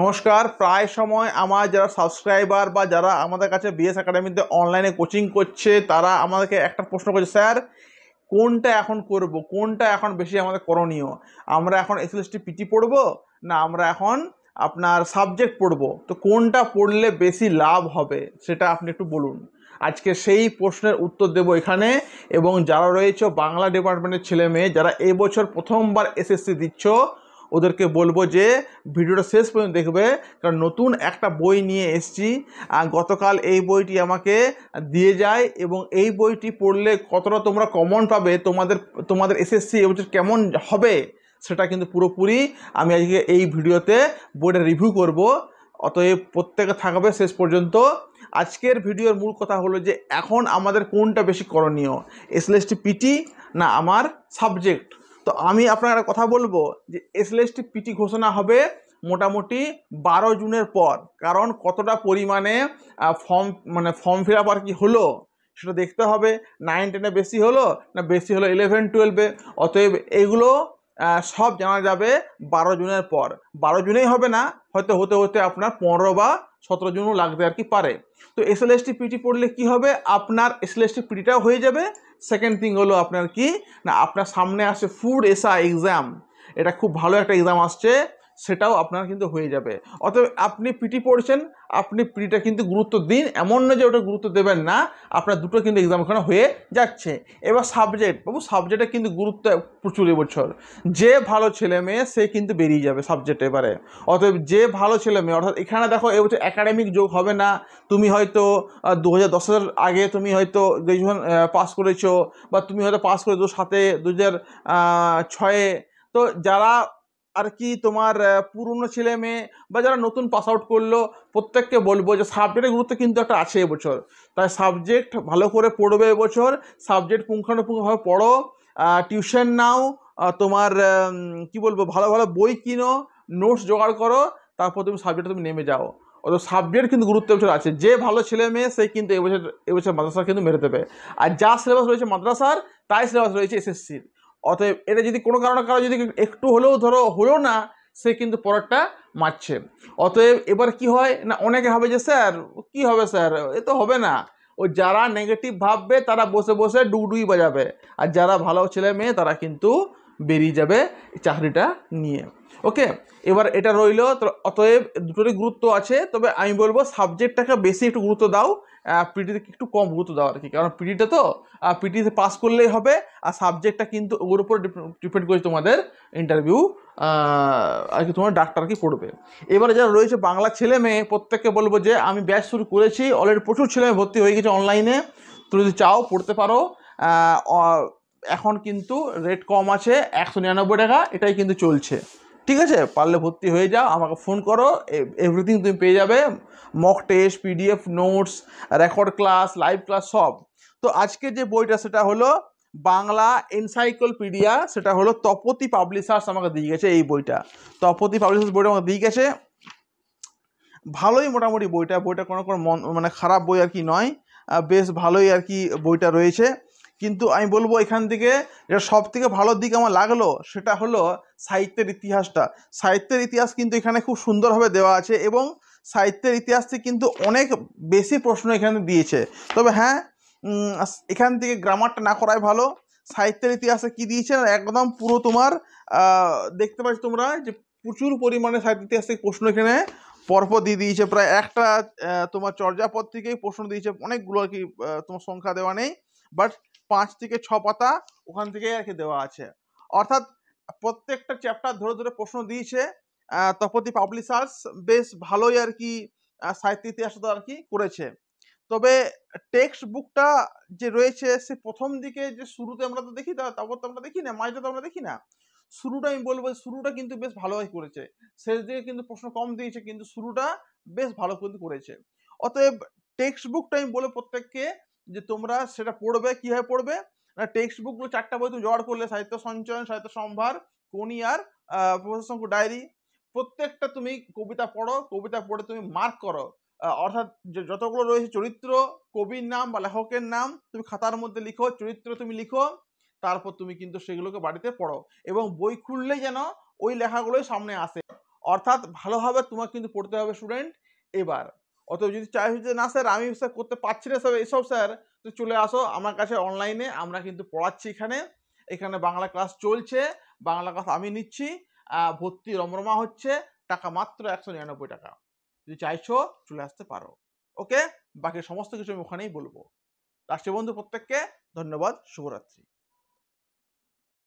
নমস্কার প্রায় সময় আমার যারা সাবস্ক্রাইবার বা যারা আমাদের কাছে বিএস একাডেমিতে অনলাইনে কোচিং করছে তারা আমাদেরকে একটা প্রশ্ন করছে স্যার কোনটা এখন করব কোনটা এখন বেশি আমাদের করণীয় আমরা এখন এসএলএসটি পিটি পড়ব না আমরা এখন আপনার সাবজেক্ট পড়ব তো কোনটা পড়লে বেশি লাভ হবে সেটা আপনি একটু বলুন আজকে সেই প্রশ্নের উত্তর দেব এখানে এবং যারা রয়েছে বাংলা ডিপার্টমেন্টের ছেলে মেয়ে যারা এবছর প্রথমবার এসএসসি দিচ্ছ ওদেরকে বলবো যে ভিডিওটা শেষ পর্যন্ত দেখবে কারণ নতুন একটা বই নিয়ে এসছি গতকাল এই বইটি আমাকে দিয়ে যায় এবং এই বইটি পড়লে কতটা তোমরা কমন পাবে তোমাদের তোমাদের এসএসসি এবছর কেমন হবে সেটা কিন্তু পুরোপুরি আমি আজকে এই ভিডিওতে বইটা রিভিউ করব অতএব প্রত্যেকে থাকবে শেষ পর্যন্ত আজকের ভিডিওর মূল কথা হলো যে এখন আমাদের কোনটা বেশি করণীয় এসএলএসটি পিটি না আমার সাবজেক্ট তো আমি আপনার কথা বলবো যে এসএলএসটি পিটি ঘোষণা হবে মোটামুটি বারো জুনের পর কারণ কতটা পরিমাণে ফর্ম মানে ফর্ম ফিল আপ আর কি হলো সেটা দেখতে হবে নাইন টেনে বেশি হলো না বেশি হলো ইলেভেন টুয়েলভে অতএব এগুলো সব জানা যাবে বারো জুনের পর বারো জুনেই হবে না হয়তো হতে হতে আপনার পনেরো বা সতেরো জনও লাগতে আর কি পারে তো এস এল এসটি পিটি পড়লে কি হবে আপনার এস এল এসটি পিটিটাও হয়ে যাবে সেকেন্ড থিং হলো আপনার কি না আপনার সামনে আসে ফুড এসা এক্সাম এটা খুব ভালো একটা এক্সাম আসছে সেটাও আপনার কিন্তু হয়ে যাবে অতএব আপনি পিটি পড়ছেন আপনি পিটিটা কিন্তু গুরুত্ব দিন এমন না যে ওটা গুরুত্ব দেবেন না আপনার দুটো কিন্তু এক্সাম এখানে হয়ে যাচ্ছে এবার সাবজেক্ট বাবু সাবজেক্টে কিন্তু গুরুত্ব প্রচুর এবছর যে ভালো ছেলে মেয়ে সে কিন্তু বেরিয়ে যাবে সাবজেক্ট এবারে অতএব যে ভালো ছেলে মেয়ে অর্থাৎ এখানে দেখো এবছর একাডেমিক যোগ হবে না তুমি হয়তো দু হাজার দশের আগে তুমি হয়তো গ্রেজুয়েশন পাস করেছো বা তুমি হয়তো পাস করেছো সাথে সাতে দু হাজার ছয়ে তো যারা আর কি তোমার পুরনো ছেলে মেয়ে বা যারা নতুন পাস আউট করলো প্রত্যেককে বলবো যে সাবজেক্টের গুরুত্ব কিন্তু একটা আছে এবছর তাই সাবজেক্ট ভালো করে পড়বে এবছর সাবজেক্ট পুঙ্খানুপুঙ্খভাবে পড়ো টিউশন নাও তোমার কি বলবো ভালো ভালো বই কিনো নোটস জোগাড় করো তারপর তুমি সাবজেক্টে তুমি নেমে যাও অত সাবজেক্ট কিন্তু গুরুত্ব এবছর আছে যে ভালো ছেলে মেয়ে সে কিন্তু এবছর এবছর মাদ্রাসা কিন্তু মেরে দেবে আর যা সিলেবাস রয়েছে মাদ্রাসার তাই সিলেবাস রয়েছে এসএসসির অতএব এটা যদি কোনো কারণে কারো যদি একটু হলেও ধরো হলো না সে কিন্তু পরেরটা মারছে অতএব এবার কি হয় না অনেকে হবে যে স্যার কি হবে স্যার এ তো হবে না ও যারা নেগেটিভ ভাববে তারা বসে বসে ডুডুই বাজাবে আর যারা ভালো ছেলে মেয়ে তারা কিন্তু বেরিয়ে যাবে চাকরিটা নিয়ে ওকে এবার এটা রইল অতএব দুটোরই গুরুত্ব আছে তবে আমি বলবো সাবজেক্টটাকে বেশি একটু গুরুত্ব দাও পিটিতে একটু কম গুরুত্ব দাও আর কি কারণ পিটিটা তো পিটিতে পাস করলেই হবে আর সাবজেক্টটা কিন্তু ওর উপর ডিপেন্ড করে তোমাদের ইন্টারভিউ আর কি তোমার ডাক্তার কি পড়বে এবারে যারা রয়েছে বাংলা ছেলে মেয়ে প্রত্যেককে বলবো যে আমি ব্যাচ শুরু করেছি অলরেডি প্রচুর ছেলে মেয়ে ভর্তি হয়ে গেছে অনলাইনে তুমি যদি চাও পড়তে পারো এখন কিন্তু রেট কম আছে একশো নিরানব্বই টাকা এটাই কিন্তু চলছে ঠিক আছে পারলে ভর্তি হয়ে যাও আমাকে ফোন করো এভরিথিং তুমি পেয়ে যাবে mock test PDF notes record class live class সব তো আজকে যে বইটা সেটা হলো বাংলা এনসাইক্লোপিডিয়া সেটা হলো তপতি পাবলিশার্স আমাকে দিয়ে গেছে এই বইটা তপতি পাবলিশার্স বইটা আমাকে দিয়ে গেছে ভালোই মোটামুটি বইটা বইটা কোনো কোনো মানে খারাপ বই আর কি নয় বেশ ভালোই আর কি বইটা রয়েছে কিন্তু আমি বলবো এখান থেকে যেটা সব থেকে ভালো দিক আমার লাগলো সেটা হলো সাহিত্যের ইতিহাসটা সাহিত্যের ইতিহাস কিন্তু এখানে খুব সুন্দরভাবে দেওয়া আছে এবং সাহিত্যের ইতিহাস থেকে কিন্তু অনেক বেশি প্রশ্ন এখানে দিয়েছে তবে হ্যাঁ এখান থেকে গ্রামারটা না করাই ভালো সাহিত্যের ইতিহাসে কি দিয়েছে একদম পুরো তোমার দেখতে পাচ্ছ তোমরা যে প্রচুর পরিমাণে সাহিত্য ইতিহাস থেকে প্রশ্ন এখানে পরপর দিয়ে দিয়েছে প্রায় একটা তোমার চর্যাপদ থেকেই প্রশ্ন দিয়েছে অনেকগুলো আর কি তোমার সংখ্যা দেওয়া নেই বাট পাঁচ থেকে ছ পাতা ওখান থেকে আর কি দেওয়া আছে অর্থাৎ প্রত্যেকটা চ্যাপ্টার ধরে ধরে প্রশ্ন দিয়েছে তপতি পাবলিশার্স বেশ ভালোই আর কি সাহিত্য ইতিহাসটা আর কি করেছে তবে টেক্সট বুকটা যে রয়েছে সে প্রথম দিকে যে শুরুতে আমরা তো দেখি তারপর তো আমরা দেখি না মাঝটা তো আমরা দেখি না শুরুটা আমি বলবো শুরুটা কিন্তু বেশ ভালোই করেছে শেষ দিকে কিন্তু প্রশ্ন কম দিয়েছে কিন্তু শুরুটা বেশ ভালো কিন্তু করেছে অতএব টেক্সট বুকটা আমি বলে প্রত্যেককে যে তোমরা সেটা পড়বে কীভাবে পড়বে না টেক্সট বুকগুলো চারটা বই তুমি জোগাড় করলে সাহিত্য সঞ্চয়ন সাহিত্য সম্ভার কোনি আর প্রশাসন ডায়েরি প্রত্যেকটা তুমি কবিতা পড়ো কবিতা পড়ে তুমি মার্ক করো অর্থাৎ যতগুলো রয়েছে চরিত্র কবির নাম বা লেখকের নাম তুমি খাতার মধ্যে লিখো চরিত্র তুমি লিখো তারপর তুমি কিন্তু সেগুলোকে বাড়িতে পড়ো এবং বই খুললেই যেন ওই লেখাগুলোই সামনে আসে অর্থাৎ ভালোভাবে তোমাকে কিন্তু পড়তে হবে স্টুডেন্ট এবার অত যদি চাই যে না স্যার আমি স্যার করতে পারছি না স্যার এসব স্যার তো চলে আসো আমার কাছে অনলাইনে আমরা কিন্তু পড়াচ্ছি এখানে এখানে বাংলা ক্লাস চলছে বাংলা ক্লাস আমি নিচ্ছি ভর্তি রমরমা হচ্ছে টাকা মাত্র একশো নিরানব্বই টাকা যদি চাইছো চলে আসতে পারো ওকে বাকি সমস্ত কিছু আমি ওখানেই বলবো রাষ্ট্রীয় বন্ধু প্রত্যেককে ধন্যবাদ শুভরাত্রি